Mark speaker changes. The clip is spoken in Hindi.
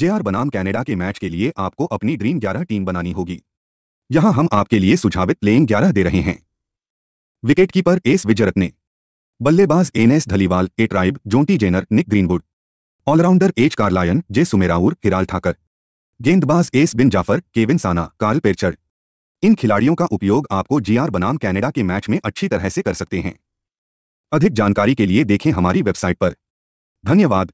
Speaker 1: जेआर बनाम कनाडा के मैच के लिए आपको अपनी ड्रीम 11 टीम बनानी होगी यहां हम आपके लिए सुझावित प्लेइंग 11 दे रहे हैं विकेटकीपर एस विजरत ने बल्लेबाज N S Dhaliwal A Tribe Jonty Jenner Nick Greenwood all rounder H Carlyon J Sumerauer Hiral Thakar गेंदबाज एस बिन जाफर केविन साना कार्ल पेरचर इन खिलाड़ियों का उपयोग आपको जीआर बनाम कनाडा के मैच में अच्छी तरह से कर सकते हैं अधिक जानकारी के लिए देखें हमारी वेबसाइट पर धन्यवाद